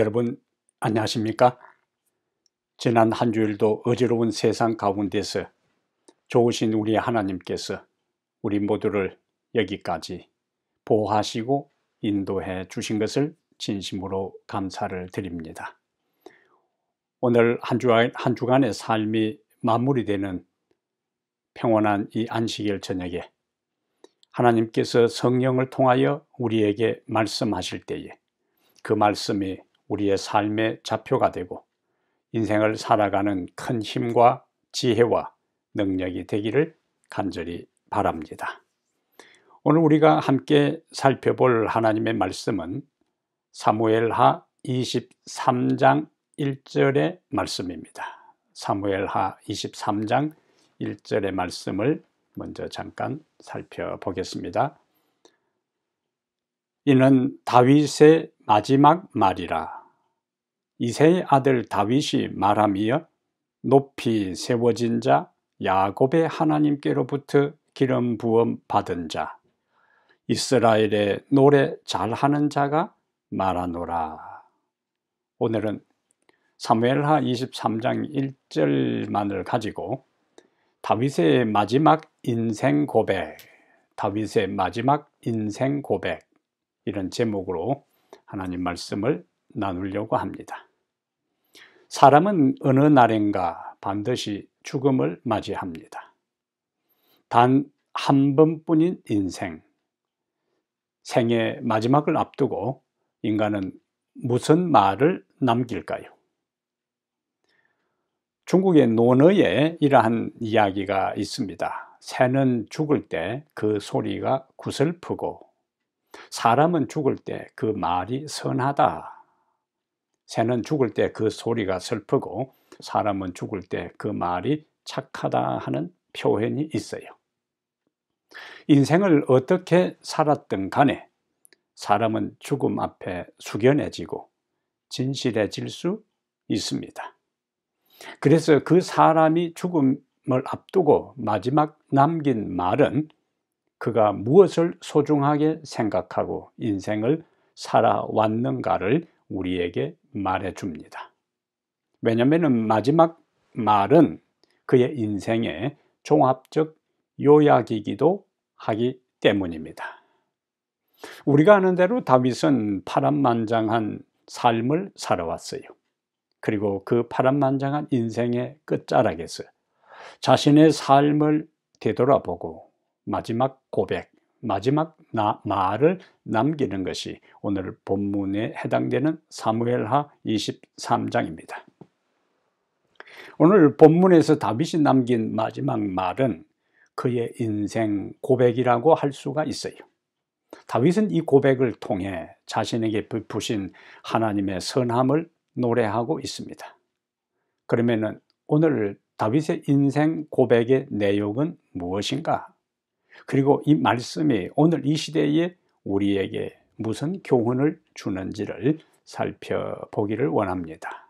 여러분 안녕하십니까? 지난 한 주일도 어지러운 세상 가운데서 좋으신 우리 하나님께서 우리 모두를 여기까지 보호하시고 인도해 주신 것을 진심으로 감사를 드립니다. 오늘 한, 주간, 한 주간의 삶이 마무리되는 평온한 이 안식일 저녁에 하나님께서 성령을 통하여 우리에게 말씀하실 때에 그 말씀이 우리의 삶의 좌표가 되고 인생을 살아가는 큰 힘과 지혜와 능력이 되기를 간절히 바랍니다. 오늘 우리가 함께 살펴볼 하나님의 말씀은 사무엘하 23장 1절의 말씀입니다. 사무엘하 23장 1절의 말씀을 먼저 잠깐 살펴보겠습니다. 이는 다윗의 마지막 말이라 이세의 아들 다윗이 말하며 높이 세워진 자 야곱의 하나님께로부터 기름 부음 받은 자 이스라엘의 노래 잘하는 자가 말하노라. 오늘은 사무엘하 23장 1절만을 가지고 다윗의 마지막 인생 고백, 다윗의 마지막 인생 고백 이런 제목으로 하나님 말씀을 나누려고 합니다. 사람은 어느 날인가 반드시 죽음을 맞이합니다. 단 한 번뿐인 인생. 생의 마지막을 앞두고 인간은 무슨 말을 남길까요? 중국의 논어에 이러한 이야기가 있습니다. 새는 죽을 때 그 소리가 구슬프고 사람은 죽을 때 그 말이 선하다 새는 죽을 때 그 소리가 슬프고 사람은 죽을 때 그 말이 착하다 하는 표현이 있어요. 인생을 어떻게 살았든 간에 사람은 죽음 앞에 숙연해지고 진실해질 수 있습니다. 그래서 그 사람이 죽음을 앞두고 마지막 남긴 말은 그가 무엇을 소중하게 생각하고 인생을 살아왔는가를 우리에게 말해 줍니다. 왜냐하면 마지막 말은 그의 인생의 종합적 요약이기도 하기 때문입니다. 우리가 아는 대로 다윗은 파란만장한 삶을 살아왔어요. 그리고 그 파란만장한 인생의 끝자락에서 자신의 삶을 되돌아보고 마지막 고백, 마지막 나, 말을 남기는 것이 오늘 본문에 해당되는 사무엘하 23장입니다. 오늘 본문에서 다윗이 남긴 마지막 말은 그의 인생 고백이라고 할 수가 있어요. 다윗은 이 고백을 통해 자신에게 베푸신 하나님의 선함을 노래하고 있습니다. 그러면 오늘 다윗의 인생 고백의 내용은 무엇인가 그리고 이 말씀이 오늘 이 시대에 우리에게 무슨 교훈을 주는지를 살펴보기를 원합니다.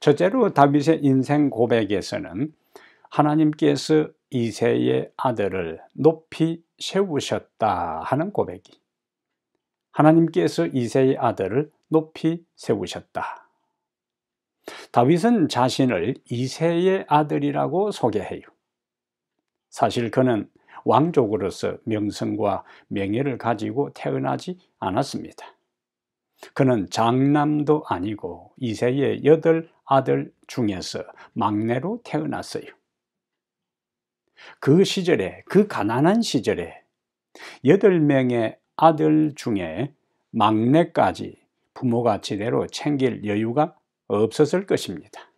첫째로 다윗의 인생 고백에서는 하나님께서 이세의 아들을 높이 세우셨다 하는 고백이 하나님께서 이세의 아들을 높이 세우셨다. 다윗은 자신을 이세의 아들이라고 소개해요. 사실 그는 왕족으로서 명성과 명예를 가지고 태어나지 않았습니다. 그는 장남도 아니고 이세의 여덟 아들 중에서 막내로 태어났어요. 그 시절에, 그 가난한 시절에 여덟 명의 아들 중에 막내까지 부모가 제대로 챙길 여유가 없었을 것입니다.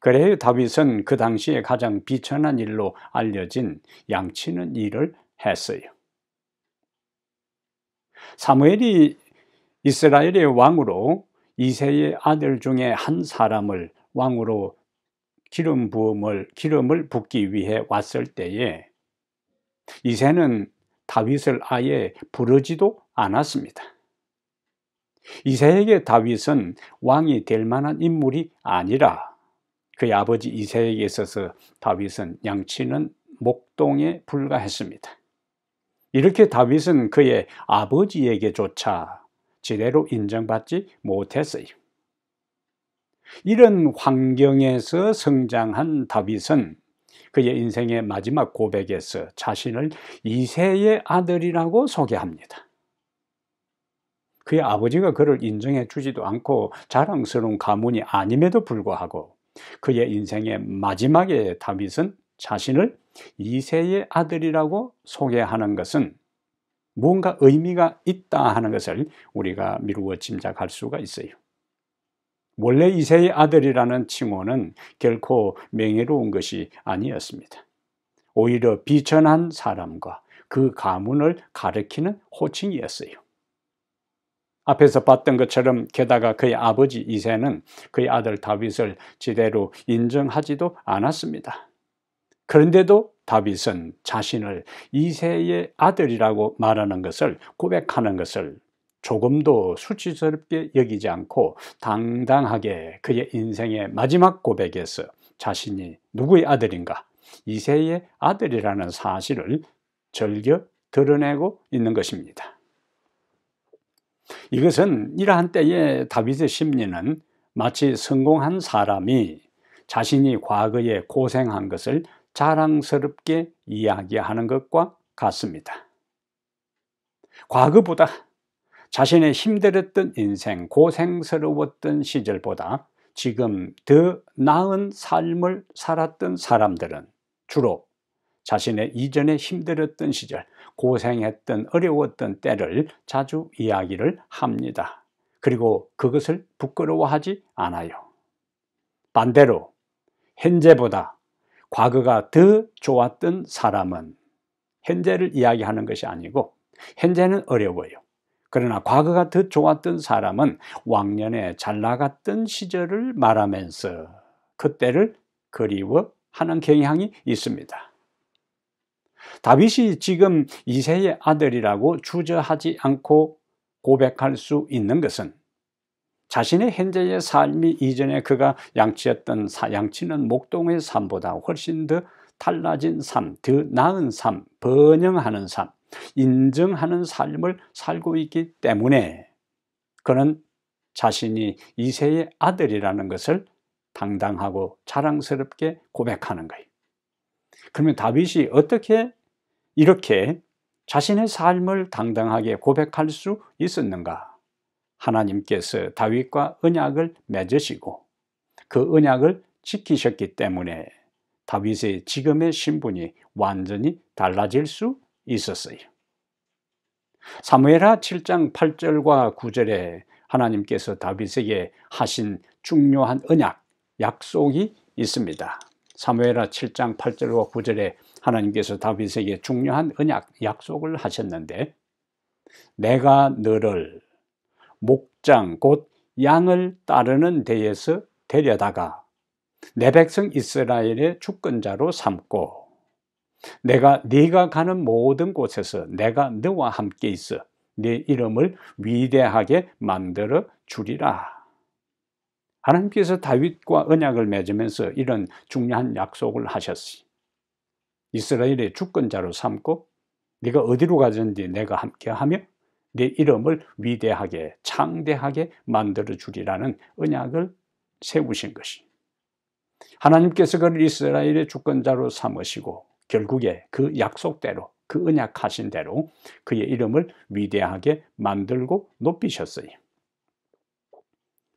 그래요 다윗은 그 당시에 가장 비천한 일로 알려진 양치는 일을 했어요. 사무엘이 이스라엘의 왕으로 이세의 아들 중에 한 사람을 왕으로 기름 부음을 기름을 붓기 위해 왔을 때에 이세는 다윗을 아예 부르지도 않았습니다. 이세에게 다윗은 왕이 될 만한 인물이 아니라 그의 아버지 이세에게 있어서 다윗은 양치는 목동에 불과했습니다. 이렇게 다윗은 그의 아버지에게조차 지대로 인정받지 못했어요. 이런 환경에서 성장한 다윗은 그의 인생의 마지막 고백에서 자신을 이세의 아들이라고 소개합니다. 그의 아버지가 그를 인정해 주지도 않고 자랑스러운 가문이 아님에도 불구하고 그의 인생의 마지막에 다윗은 자신을 이세의 아들이라고 소개하는 것은 뭔가 의미가 있다 하는 것을 우리가 미루어 짐작할 수가 있어요. 원래 이세의 아들이라는 칭호는 결코 명예로운 것이 아니었습니다. 오히려 비천한 사람과 그 가문을 가리키는 호칭이었어요. 앞에서 봤던 것처럼 게다가 그의 아버지 이세는 그의 아들 다윗을 제대로 인정하지도 않았습니다. 그런데도 다윗은 자신을 이세의 아들이라고 말하는 것을 고백하는 것을 조금도 수치스럽게 여기지 않고 당당하게 그의 인생의 마지막 고백에서 자신이 누구의 아들인가 이세의 아들이라는 사실을 즐겨 드러내고 있는 것입니다. 이것은 이러한 때에 다윗의 심리는 마치 성공한 사람이 자신이 과거에 고생한 것을 자랑스럽게 이야기하는 것과 같습니다. 과거보다 자신의 힘들었던 인생, 고생스러웠던 시절보다 지금 더 나은 삶을 살았던 사람들은 주로 자신의 이전에 힘들었던 시절, 고생했던 어려웠던 때를 자주 이야기를 합니다. 그리고 그것을 부끄러워하지 않아요. 반대로 현재보다 과거가 더 좋았던 사람은 현재를 이야기하는 것이 아니고 현재는 어려워요. 그러나 과거가 더 좋았던 사람은 왕년에 잘 나갔던 시절을 말하면서 그때를 그리워하는 경향이 있습니다. 다윗이 지금 이세의 아들이라고 주저하지 않고 고백할 수 있는 것은 자신의 현재의 삶이 이전에 그가 양치했던 양치는 목동의 삶보다 훨씬 더 달라진 삶, 더 나은 삶, 번영하는 삶, 인정하는 삶을 살고 있기 때문에 그는 자신이 이세의 아들이라는 것을 당당하고 자랑스럽게 고백하는 거예요. 그러면 다윗이 어떻게 이렇게 자신의 삶을 당당하게 고백할 수 있었는가? 하나님께서 다윗과 언약을 맺으시고 그 언약을 지키셨기 때문에 다윗의 지금의 신분이 완전히 달라질 수 있었어요. 사무엘하 7장 8절과 9절에 하나님께서 다윗에게 하신 중요한 언약, 약속이 있습니다. 사무엘하 7장 8절과 9절에 하나님께서 다윗에게 중요한 은약 약속을 하셨는데 내가 너를 목장 곧 양을 따르는 데에서 데려다가 내 백성 이스라엘의 주권자로 삼고 내가 네가 가는 모든 곳에서 내가 너와 함께 있어 네 이름을 위대하게 만들어 주리라. 하나님께서 다윗과 언약을 맺으면서 이런 중요한 약속을 하셨으니 이스라엘의 주권자로 삼고 네가 어디로 가든지 내가 함께하며 네 이름을 위대하게 창대하게 만들어 주리라는 언약을 세우신 것이 하나님께서 그를 이스라엘의 주권자로 삼으시고 결국에 그 약속대로 그 언약하신 대로 그의 이름을 위대하게 만들고 높이셨어요.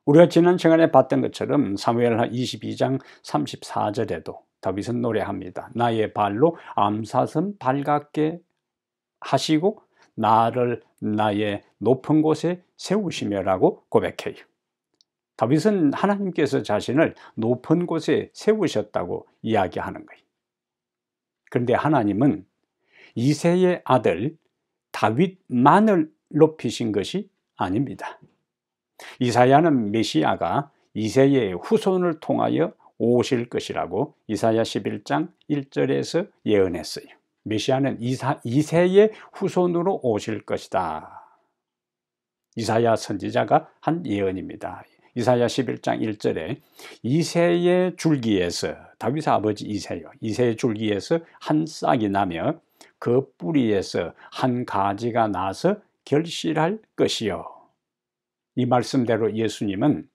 우리가 지난 시간에 봤던 것처럼 사무엘하 22장 34절에도 다윗은 노래합니다. 나의 발로 암사슴 발갛게 하시고 나를 나의 높은 곳에 세우시며라고 고백해요. 다윗은 하나님께서 자신을 높은 곳에 세우셨다고 이야기하는 거예요. 그런데 하나님은 이세의 아들 다윗만을 높이신 것이 아닙니다. 이사야는 메시아가 이세의 후손을 통하여 오실 것이라고 이사야 11장 1절에서 예언했어요. 메시아는 이사, 이세의 후손으로 오실 것이다. 이사야 선지자가 한 예언입니다. 이사야 11장 1절에 이세의 줄기에서 다윗의 아버지 이세요. 이세의 줄기에서 한 싹이 나며 그 뿌리에서 한 가지가 나서 결실할 것이요. 이 말씀대로 예수님은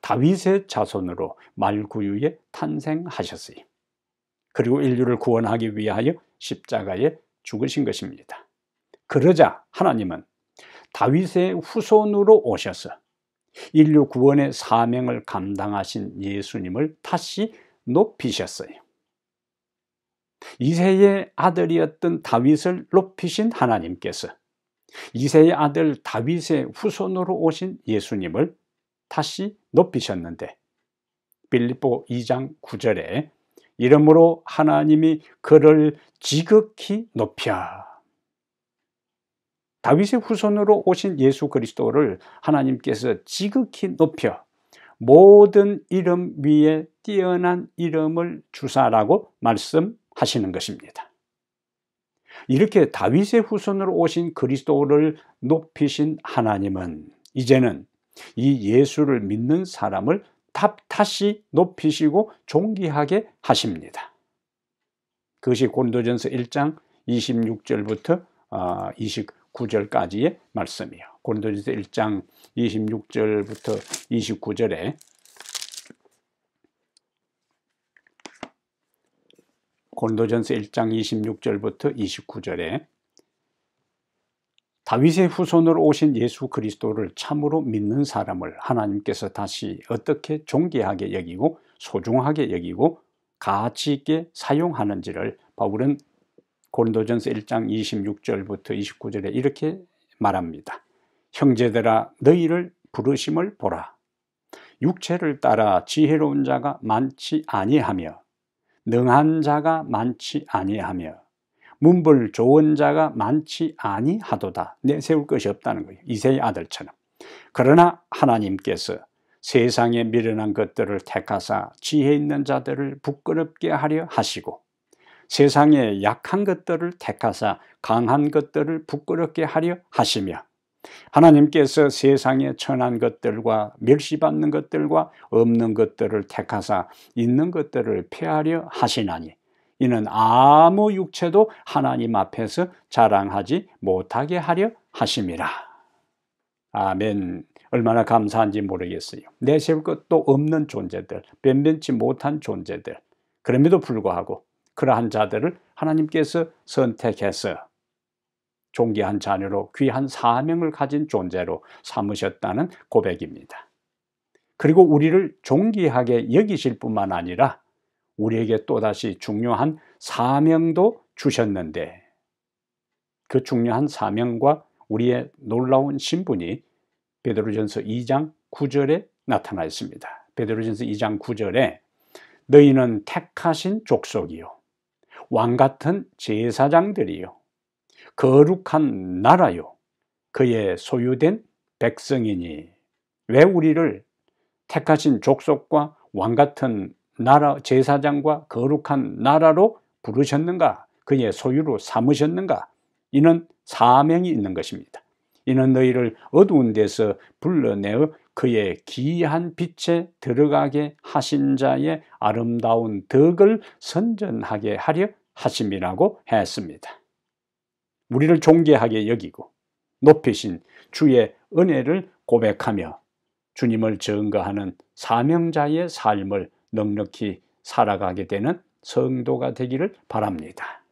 다윗의 자손으로 말구유에 탄생하셨으니 그리고 인류를 구원하기 위하여 십자가에 죽으신 것입니다. 그러자 하나님은 다윗의 후손으로 오셔서 인류 구원의 사명을 감당하신 예수님을 다시 높이셨어요. 이세의 아들이었던 다윗을 높이신 하나님께서 이세의 아들 다윗의 후손으로 오신 예수님을 다시 높이셨는데 빌립보 2장 9절에 이름으로 하나님이 그를 지극히 높여 다윗의 후손으로 오신 예수 그리스도를 하나님께서 지극히 높여 모든 이름 위에 뛰어난 이름을 주사라고 말씀하시는 것입니다. 이렇게 다윗의 후손으로 오신 그리스도를 높이신 하나님은 이제는 이 예수를 믿는 사람을 탑 탓이 높이시고 존귀하게 하십니다. 그것이 고린도전서 1장 26절부터 29절까지의 아, 말씀이요. 고린도전서 1장 26절부터 29절에 골도전서 1장 26절부터 29절에 다윗의 후손으로 오신 예수 그리스도를 참으로 믿는 사람을 하나님께서 다시 어떻게 존귀하게 여기고 소중하게 여기고 가치 있게 사용하는지를 바울은 골도전서 1장 26절부터 29절에 이렇게 말합니다. 형제들아 너희를 부르심을 보라 육체를 따라 지혜로운 자가 많지 아니하며 능한 자가 많지 아니하며 문벌 좋은 자가 많지 아니하도다. 내세울 네, 것이 없다는 거예요. 이세의 아들처럼. 그러나 하나님께서 세상에 미련한 것들을 택하사 지혜 있는 자들을 부끄럽게 하려 하시고 세상에 약한 것들을 택하사 강한 것들을 부끄럽게 하려 하시며 하나님께서 세상에 천한 것들과 멸시받는 것들과 없는 것들을 택하사 있는 것들을 폐하려 하시나니 이는 아무 육체도 하나님 앞에서 자랑하지 못하게 하려 하심이라. 아멘. 얼마나 감사한지 모르겠어요. 내세울 것도 없는 존재들, 변변치 못한 존재들. 그럼에도 불구하고 그러한 자들을 하나님께서 선택해서 존귀한 자녀로 귀한 사명을 가진 존재로 삼으셨다는 고백입니다. 그리고 우리를 존귀하게 여기실 뿐만 아니라 우리에게 또다시 중요한 사명도 주셨는데 그 중요한 사명과 우리의 놀라운 신분이 베드로전서 2장 9절에 나타나 있습니다. 베드로전서 2장 9절에 너희는 택하신 족속이요 왕 같은 제사장들이요 거룩한 나라요. 그의 소유된 백성이니 왜 우리를 택하신 족속과 왕 같은 나라 제사장과 거룩한 나라로 부르셨는가? 그의 소유로 삼으셨는가? 이는 사명이 있는 것입니다. 이는 너희를 어두운 데서 불러내어 그의 기이한 빛에 들어가게 하신 자의 아름다운 덕을 선전하게 하려 하심이라고 했습니다. 우리를 존귀하게 여기고 높이신 주의 은혜를 고백하며 주님을 증거하는 사명자의 삶을 넉넉히 살아가게 되는 성도가 되기를 바랍니다.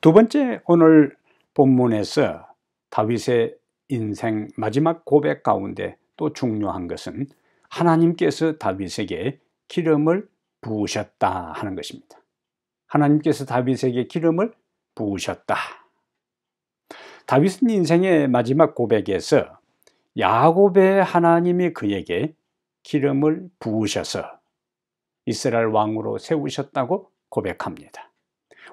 두 번째 오늘 본문에서 다윗의 인생 마지막 고백 가운데 또 중요한 것은 하나님께서 다윗에게 기름을 부으셨다 하는 것입니다. 하나님께서 다윗에게 기름을 부으셨다. 다윗은 인생의 마지막 고백에서 야곱의 하나님이 그에게 기름을 부으셔서 이스라엘 왕으로 세우셨다고 고백합니다.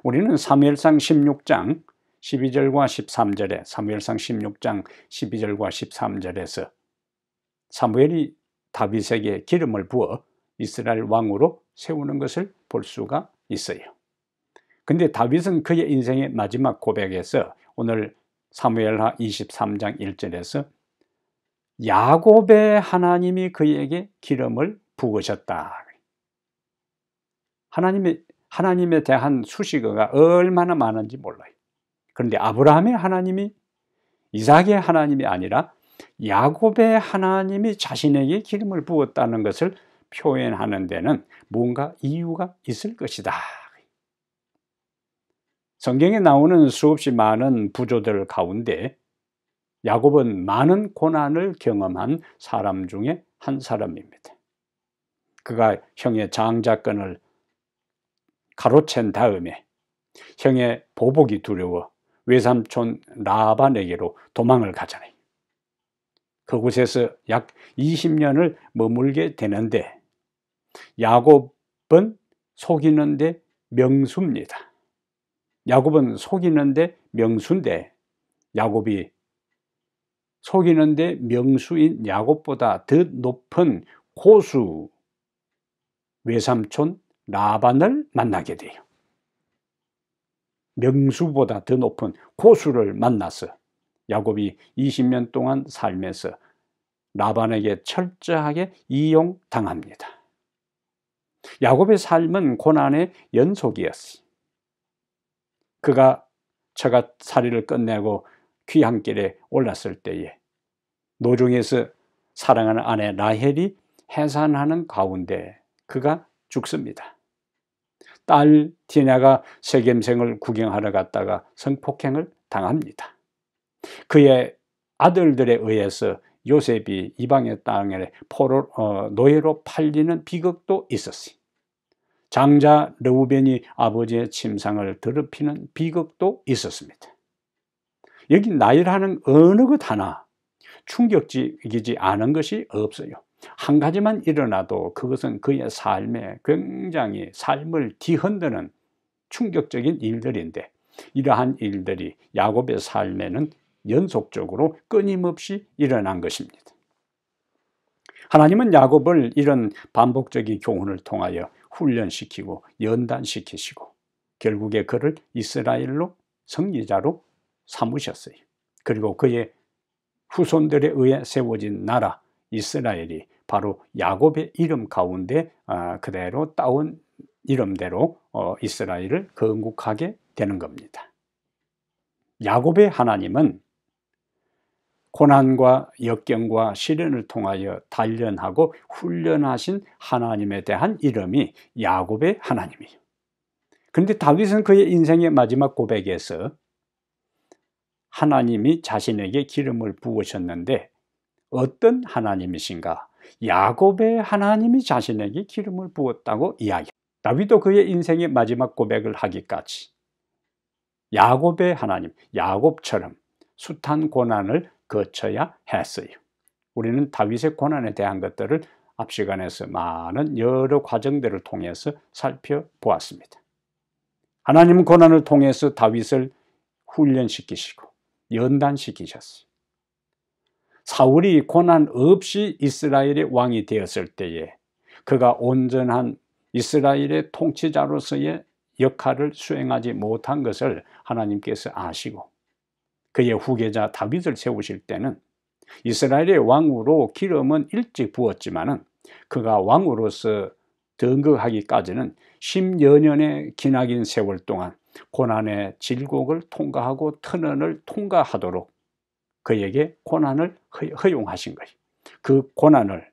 우리는 사무상 16장 12절과 13절에 사무상 16장 12절과 13절에서 사무엘이 다윗에게 기름을 부어 이스라엘 왕으로 세우는 것을 볼 수가 있어요. 근데 다윗은 그의 인생의 마지막 고백에서 오늘 사무엘하 23장 1절에서 야곱의 하나님이 그에게 기름을 부으셨다. 하나님의 하나님에 대한 수식어가 얼마나 많은지 몰라요. 그런데 아브라함의 하나님이 이삭의 하나님이 아니라 야곱의 하나님이 자신에게 기름을 부었다는 것을 표현하는 데는 뭔가 이유가 있을 것이다 성경에 나오는 수없이 많은 부조들 가운데 야곱은 많은 고난을 경험한 사람 중에 한 사람입니다. 그가 형의 장자권을 가로챈 다음에 형의 보복이 두려워 외삼촌 라반에게로 도망을 가잖아요. 그곳에서 약 20년을 머물게 되는데 야곱은 속이는데 명수입니다. 야곱은 속이는데 명수인데 야곱이 속이는데 명수인 야곱보다 더 높은 고수 외삼촌 라반을 만나게 돼요. 명수보다 더 높은 고수를 만나서 야곱이 20년 동안 살면서 라반에게 철저하게 이용당합니다. 야곱의 삶은 고난의 연속이었어. 그가 처가 사리를 끝내고 귀한 길에 올랐을 때에 노중에서 사랑하는 아내 라헬이 해산하는 가운데 그가 죽습니다. 딸 디나가 세겜생을 구경하러 갔다가 성폭행을 당합니다. 그의 아들들에 의해서 요셉이 이방의 땅에 포로, 어, 노예로 팔리는 비극도 있었어요. 장자 르우벤이 아버지의 침상을 더럽히는 비극도 있었습니다. 여기 나열하는 어느 것 하나 충격적이지 않은 것이 없어요. 한 가지만 일어나도 그것은 그의 삶에 굉장히 삶을 뒤흔드는 충격적인 일들인데 이러한 일들이 야곱의 삶에는 연속적으로 끊임없이 일어난 것입니다. 하나님은 야곱을 이런 반복적인 교훈을 통하여 훈련시키고 연단시키시고 결국에 그를 이스라엘로 승리자로 삼으셨어요. 그리고 그의 후손들에 의해 세워진 나라 이스라엘이 바로 야곱의 이름 가운데 아, 그대로 따온 이름대로 어, 이스라엘을 건국하게 되는 겁니다. 야곱의 하나님은 고난과 역경과 시련을 통하여 단련하고 훈련하신 하나님에 대한 이름이 야곱의 하나님이에요. 그런데 다윗은 그의 인생의 마지막 고백에서 하나님이 자신에게 기름을 부으셨는데 어떤 하나님이신가? 야곱의 하나님이 자신에게 기름을 부었다고 이야기. 다윗도 그의 인생의 마지막 고백을 하기까지 야곱의 하나님, 야곱처럼 숱한 고난을 거쳐야 했어요. 우리는 다윗의 고난에 대한 것들을 앞 시간에서 많은 여러 과정들을 통해서 살펴보았습니다. 하나님은 고난을 통해서 다윗을 훈련시키시고 연단시키셨어요. 사울이 고난 없이 이스라엘의 왕이 되었을 때에 그가 온전한 이스라엘의 통치자로서의 역할을 수행하지 못한 것을 하나님께서 아시고 그의 후계자 다윗을 세우실 때는 이스라엘의 왕으로 기름은 일찍 부었지만 그가 왕으로서 등극하기까지는 10여년의 기나긴 세월 동안 고난의 질곡을 통과하고 터널을 통과하도록 그에게 고난을 허용하신 것이 그 고난을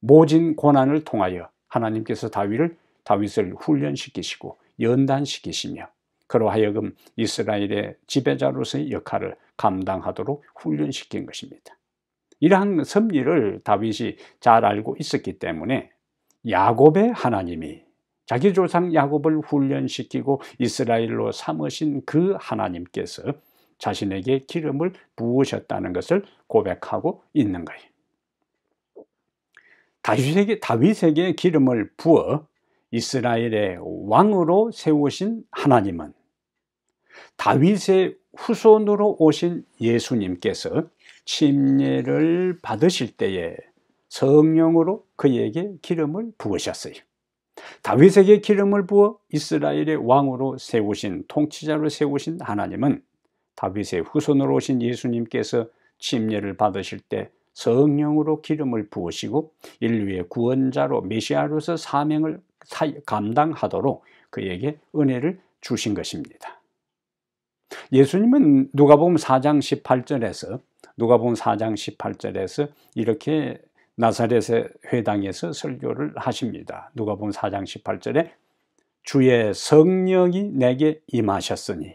모진 고난을 통하여 하나님께서 다윗을 다윗을 훈련시키시고 연단시키시며 그러 하여금 이스라엘의 지배자로서의 역할을 감당하도록 훈련시킨 것입니다. 이러한 섭리를 다윗이 잘 알고 있었기 때문에 야곱의 하나님이 자기 조상 야곱을 훈련시키고 이스라엘로 삼으신 그 하나님께서 자신에게 기름을 부으셨다는 것을 고백하고 있는 거예요. 다윗에게, 다윗에게 기름을 부어 이스라엘의 왕으로 세우신 하나님은 다윗의 후손으로 오신 예수님께서 침례를 받으실 때에 성령으로 그에게 기름을 부으셨어요. 다윗에게 기름을 부어 이스라엘의 왕으로 세우신 통치자로 세우신 하나님은 다윗의 후손으로 오신 예수님께서 침례를 받으실 때 성령으로 기름을 부으시고 인류의 구원자로 메시아로서 사명을 감당하도록 그에게 은혜를 주신 것입니다. 예수님은 누가복음 4장 18절에서 누가복음 4장 18절에서 이렇게 나사렛의 회당에서 설교를 하십니다. 누가복음 4장 18절에 주의 성령이 내게 임하셨으니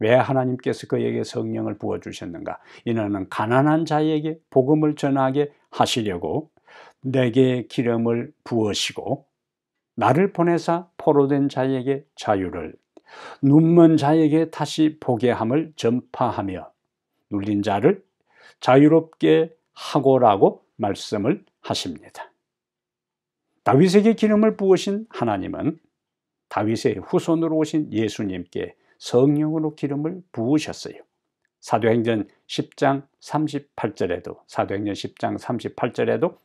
왜 하나님께서 그에게 성령을 부어 주셨는가? 이는 가난한 자에게 복음을 전하게 하시려고 내게 기름을 부으시고 나를 보내사 포로된 자에게 자유를 눈먼 자에게 다시 보게 함을 전파하며 눌린 자를 자유롭게 하고라고 말씀을 하십니다. 다윗에게 기름을 부으신 하나님은 다윗의 후손으로 오신 예수님께 성령으로 기름을 부으셨어요. 사도행전 10장 38절에도 사도행전 10장 38절에도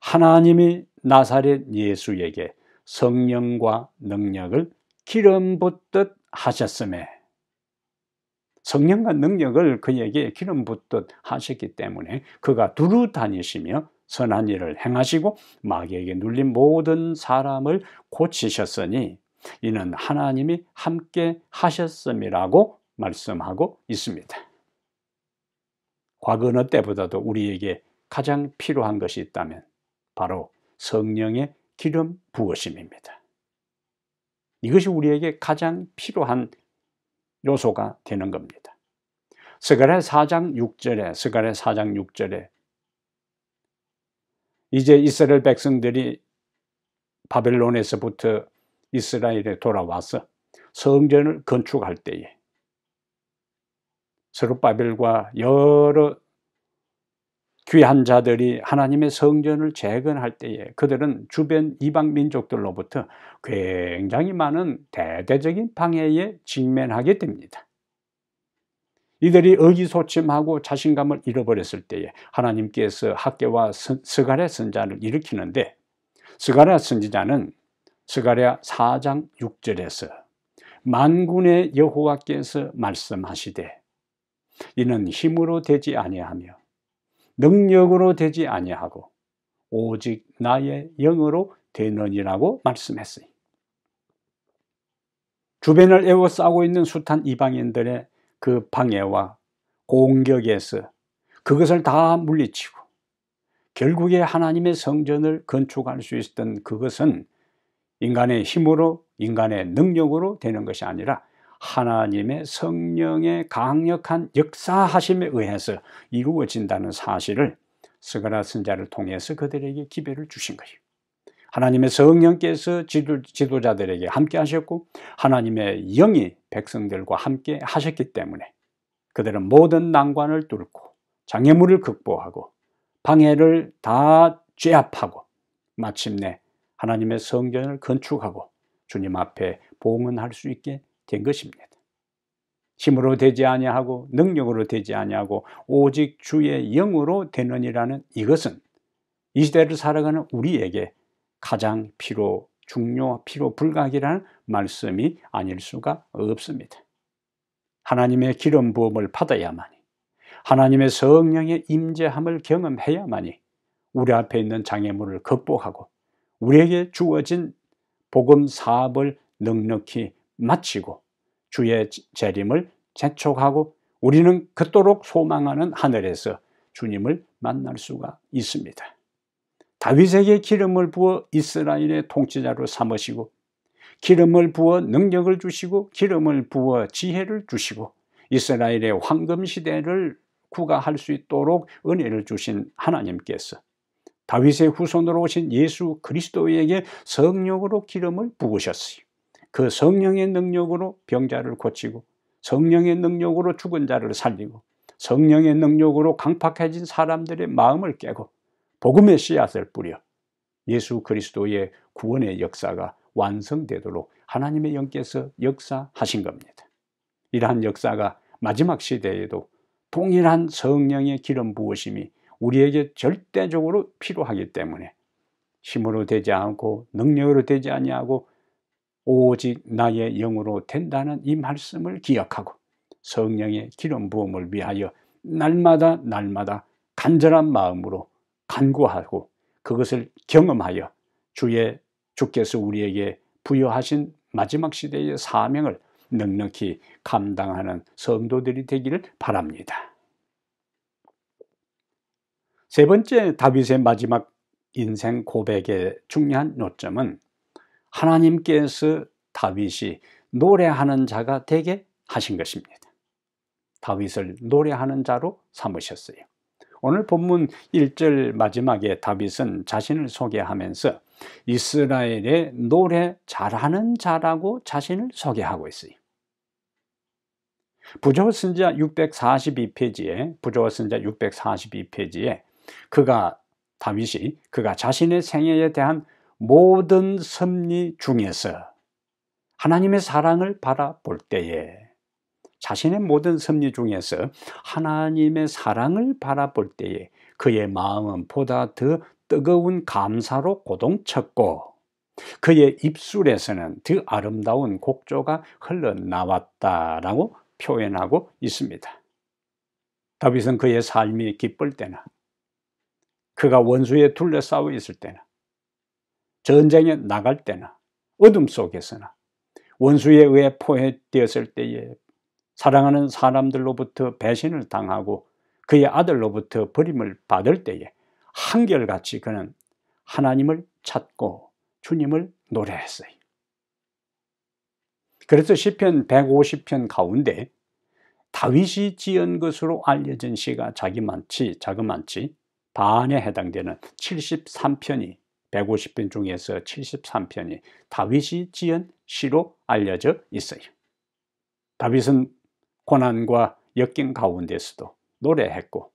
하나님이 나사렛 예수에게 성령과 능력을 기름 붓듯 하셨음에 성령과 능력을 그에게 기름 붓듯 하셨기 때문에 그가 두루 다니시며 선한 일을 행하시고 마귀에게 눌린 모든 사람을 고치셨으니 이는 하나님이 함께 하셨음이라고 말씀하고 있습니다. 과거 어느 때보다도 우리에게 가장 필요한 것이 있다면 바로 성령의 기름 부으심입니다. 이것이 우리에게 가장 필요한 요소가 되는 겁니다. 스가랴 4장 6절에 스가랴 4장 6절에 이제 이스라엘 백성들이 바벨론에서부터 이스라엘에 돌아와서 성전을 건축할 때에 서로 바벨과 여러 귀한 자들이 하나님의 성전을 재건할 때에 그들은 주변 이방 민족들로부터 굉장히 많은 대대적인 방해에 직면하게 됩니다. 이들이 의기소침하고 자신감을 잃어버렸을 때에 하나님께서 학계와 스가랴 선자를 일으키는데 스가랴 선지자는 스가랴 4장 6절에서 만군의 여호와께서 말씀하시되 이는 힘으로 되지 아니하며 능력으로 되지 아니하고 오직 나의 영으로 되느니라고 말씀했으니 주변을 에워싸고 있는 숱한 이방인들의 그 방해와 공격에서 그것을 다 물리치고 결국에 하나님의 성전을 건축할 수 있었던 그것은 인간의 힘으로 인간의 능력으로 되는 것이 아니라 하나님의 성령의 강력한 역사하심에 의해서 이루어진다는 사실을 스가라 선자를 통해서 그들에게 기회를 주신 거예요. 하나님의 성령께서 지도, 지도자들에게 함께 하셨고 하나님의 영이 백성들과 함께 하셨기 때문에 그들은 모든 난관을 뚫고 장애물을 극복하고 방해를 다 제압하고 마침내 하나님의 성전을 건축하고 주님 앞에 봉헌할 수 있게 된 것입니다. 힘으로 되지 아니하고 능력으로 되지 아니하고 오직 주의 영으로 되느니라는 이것은 이 시대를 살아가는 우리에게 가장 필요 중요 필요 불각이라는 말씀이 아닐 수가 없습니다. 하나님의 기름 부음을 받아야만이 하나님의 성령의 임재함을 경험해야만이 우리 앞에 있는 장애물을 극복하고 우리에게 주어진 복음 사업을 넉넉히 마치고 주의 재림을 재촉하고 우리는 그토록 소망하는 하늘에서 주님을 만날 수가 있습니다. 다윗에게 기름을 부어 이스라엘의 통치자로 삼으시고 기름을 부어 능력을 주시고 기름을 부어 지혜를 주시고 이스라엘의 황금 시대를 구가할 수 있도록 은혜를 주신 하나님께서 다윗의 후손으로 오신 예수 그리스도에게 성령으로 기름을 부으셨어요. 그 성령의 능력으로 병자를 고치고 성령의 능력으로 죽은 자를 살리고 성령의 능력으로 강팍해진 사람들의 마음을 깨고 복음의 씨앗을 뿌려 예수 그리스도의 구원의 역사가 완성되도록 하나님의 영께서 역사하신 겁니다. 이러한 역사가 마지막 시대에도 동일한 성령의 기름 부으심이 우리에게 절대적으로 필요하기 때문에 힘으로 되지 않고 능력으로 되지 아니하고 오직 나의 영으로 된다는 이 말씀을 기억하고 성령의 기름 부음을 위하여 날마다 날마다 간절한 마음으로 간구하고 그것을 경험하여 주의 주께서 우리에게 부여하신 마지막 시대의 사명을 넉넉히 감당하는 성도들이 되기를 바랍니다. 세 번째 다윗의 마지막 인생 고백의 중요한 요점은 하나님께서 다윗이 노래하는 자가 되게 하신 것입니다. 다윗을 노래하는 자로 삼으셨어요. 오늘 본문 1절 마지막에 다윗은 자신을 소개하면서 이스라엘의 노래 잘하는 자라고 자신을 소개하고 있어요. 부조 선자 642페이지에 부조 선자 642페이지에 그가 다윗이 그가 자신의 생애에 대한 모든 섭리 중에서 하나님의 사랑을 바라볼 때에 자신의 모든 섭리 중에서 하나님의 사랑을 바라볼 때에 그의 마음은 보다 더 뜨거운 감사로 고동쳤고 그의 입술에서는 더 아름다운 곡조가 흘러나왔다라고 표현하고 있습니다. 다윗은 그의 삶이 기쁠 때나 그가 원수에 둘러싸여 있을 때나 전쟁에 나갈 때나 어둠 속에서나 원수에 의해 포획되었을 때에 사랑하는 사람들로부터 배신을 당하고 그의 아들로부터 버림을 받을 때에 한결같이 그는 하나님을 찾고 주님을 노래했어요. 그래서 시편 150편 가운데 다윗이 지은 것으로 알려진 시가 자기만치 자그만치 반에 해당되는 73편이 150편 중에서 73편이 다윗이 지은 시로 알려져 있어요. 다윗은 고난과 역경 가운데서도 노래했고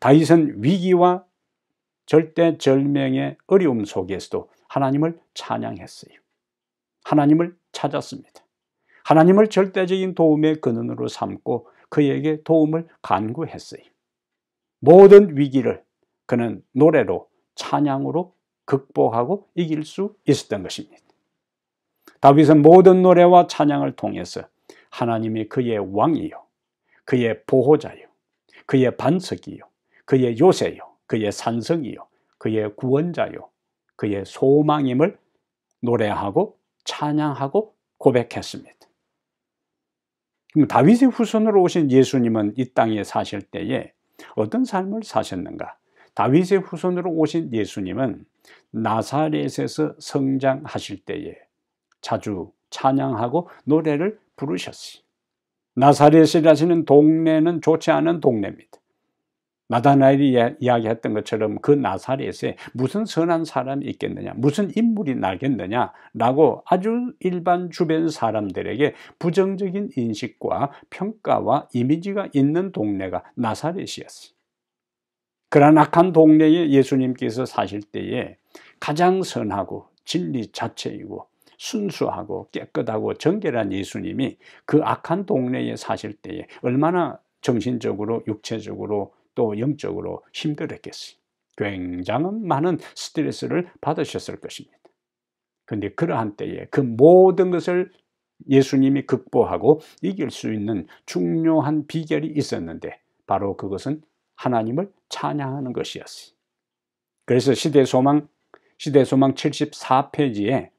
다윗은 위기와 절대 절명의 어려움 속에서도 하나님을 찬양했어요. 하나님을 찾았습니다. 하나님을 절대적인 도움의 근원으로 삼고 그에게 도움을 간구했어요. 모든 위기를 그는 노래로 찬양으로 극복하고 이길 수 있었던 것입니다. 다윗은 모든 노래와 찬양을 통해서 하나님이 그의 왕이요, 그의 보호자요, 그의 반석이요, 그의 요새요, 그의 산성이요, 그의 구원자요, 그의 소망임을 노래하고 찬양하고 고백했습니다. 그럼 다윗의 후손으로 오신 예수님은 이 땅에 사실 때에 어떤 삶을 사셨는가? 다윗의 후손으로 오신 예수님은 나사렛에서 성장하실 때에 자주 찬양하고 노래를 부르셨어요. 나사렛이라시는 동네는 좋지 않은 동네입니다. 나다나엘이 이야기했던 것처럼 그 나사렛에 무슨 선한 사람이 있겠느냐, 무슨 인물이 나겠느냐라고 아주 일반 주변 사람들에게 부정적인 인식과 평가와 이미지가 있는 동네가 나사렛이었어요. 그런 악한 동네에 예수님께서 사실 때에 가장 선하고 진리 자체이고 순수하고 깨끗하고 정결한 예수님이 그 악한 동네에 사실 때에 얼마나 정신적으로 육체적으로 또 영적으로 힘들었겠어요. 굉장한 많은 스트레스를 받으셨을 것입니다. 근데 그러한 때에 그 모든 것을 예수님이 극복하고 이길 수 있는 중요한 비결이 있었는데 바로 그것은 하나님을 찬양하는 것이었어요. 그래서 시대 소망 시대 소망 74페이지에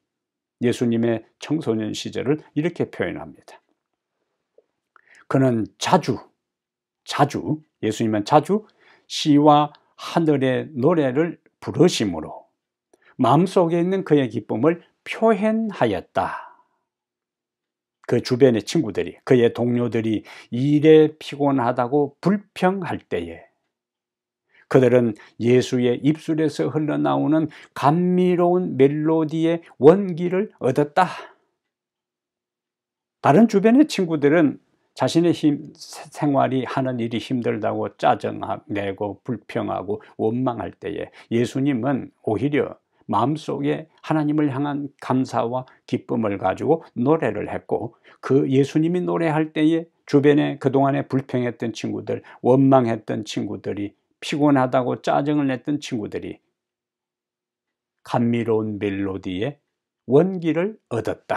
예수님의 청소년 시절을 이렇게 표현합니다. 그는 자주 자주 예수님은 자주 시와 하늘의 노래를 부르심으로 마음속에 있는 그의 기쁨을 표현하였다. 그 주변의 친구들이, 그의 동료들이 일에 피곤하다고 불평할 때에 그들은 예수의 입술에서 흘러나오는 감미로운 멜로디의 원기를 얻었다. 다른 주변의 친구들은 자신의 힘, 생활이 하는 일이 힘들다고 짜증내고 불평하고 원망할 때에 예수님은 오히려 마음속에 하나님을 향한 감사와 기쁨을 가지고 노래를 했고 그 예수님이 노래할 때에 주변에 그동안에 불평했던 친구들, 원망했던 친구들이 피곤하다고 짜증을 냈던 친구들이 감미로운 멜로디에 원기를 얻었다.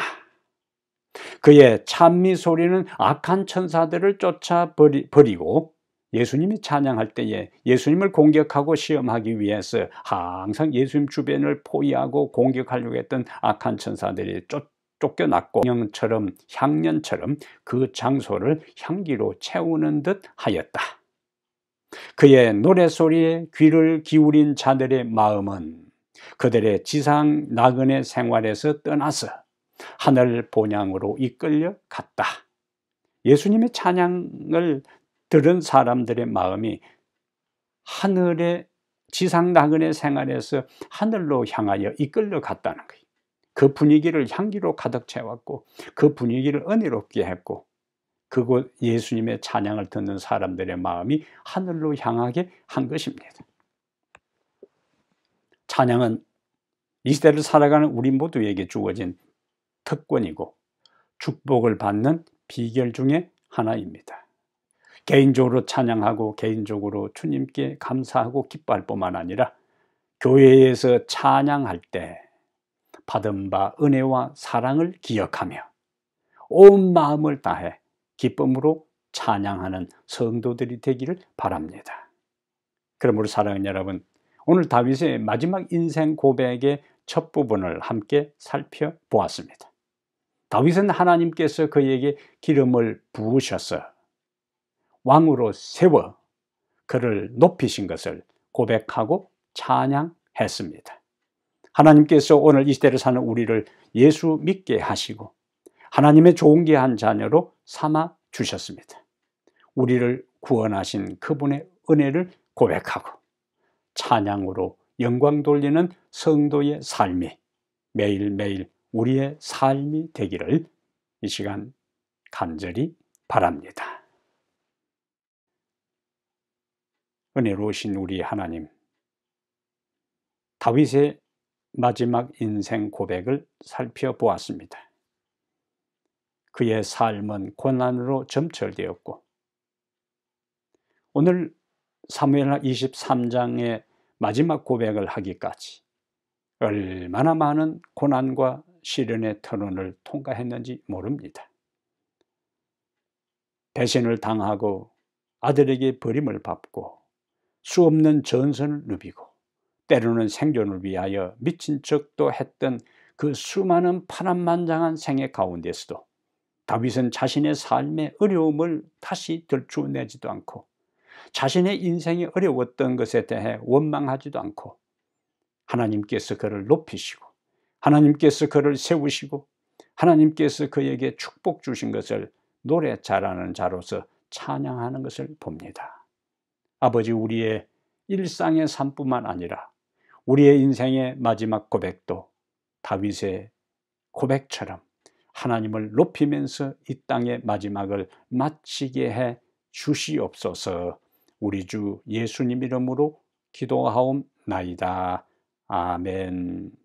그의 찬미 소리는 악한 천사들을 쫓아 버리고 예수님이 찬양할 때에 예수님을 공격하고 시험하기 위해서 항상 예수님 주변을 포위하고 공격하려고 했던 악한 천사들이 쫓, 쫓겨났고 영처럼 향년처럼 그 장소를 향기로 채우는 듯 하였다. 그의 노래소리에 귀를 기울인 자들의 마음은 그들의 지상 나그네 생활에서 떠나서 하늘 본향으로 이끌려 갔다. 예수님의 찬양을 들은 사람들의 마음이 하늘의 지상 나그네 생활에서 하늘로 향하여 이끌려 갔다는 거예요. 그 분위기를 향기로 가득 채웠고 그 분위기를 은혜롭게 했고 그곳 예수님의 찬양을 듣는 사람들의 마음이 하늘로 향하게 한 것입니다. 찬양은 이 시대를 살아가는 우리 모두에게 주어진 특권이고 축복을 받는 비결 중에 하나입니다. 개인적으로 찬양하고 개인적으로 주님께 감사하고 기뻐할 뿐만 아니라 교회에서 찬양할 때 받은 바 은혜와 사랑을 기억하며 온 마음을 다해 기쁨으로 찬양하는 성도들이 되기를 바랍니다. 그러므로 사랑하는 여러분, 오늘 다윗의 마지막 인생 고백의 첫 부분을 함께 살펴보았습니다. 다윗은 하나님께서 그에게 기름을 부으셔서 왕으로 세워 그를 높이신 것을 고백하고 찬양했습니다. 하나님께서 오늘 이 시대를 사는 우리를 예수 믿게 하시고 하나님의 좋은 한 자녀로 삼아 주셨습니다. 우리를 구원하신 그분의 은혜를 고백하고 찬양으로 영광 돌리는 성도의 삶이 매일매일 우리의 삶이 되기를 이 시간 간절히 바랍니다. 은혜로우신 우리 하나님, 다윗의 마지막 인생 고백을 살펴보았습니다. 그의 삶은 고난으로 점철되었고 오늘 사무엘하 23장의 마지막 고백을 하기까지 얼마나 많은 고난과 시련의 터론을 통과했는지 모릅니다. 배신을 당하고 아들에게 버림을 받고 수없는 전선을 누비고 때로는 생존을 위하여 미친 척도 했던 그 수많은 파란만장한 생애 가운데서도 다윗은 자신의 삶의 어려움을 다시 들추내지도 않고 자신의 인생이 어려웠던 것에 대해 원망하지도 않고 하나님께서 그를 높이시고 하나님께서 그를 세우시고 하나님께서 그에게 축복 주신 것을 노래 잘하는 자로서 찬양하는 것을 봅니다. 아버지 우리의 일상의 삶뿐만 아니라 우리의 인생의 마지막 고백도 다윗의 고백처럼 하나님을 높이면서 이 땅의 마지막을 마치게 해 주시옵소서 우리 주 예수님 이름으로 기도하옵나이다. 아멘.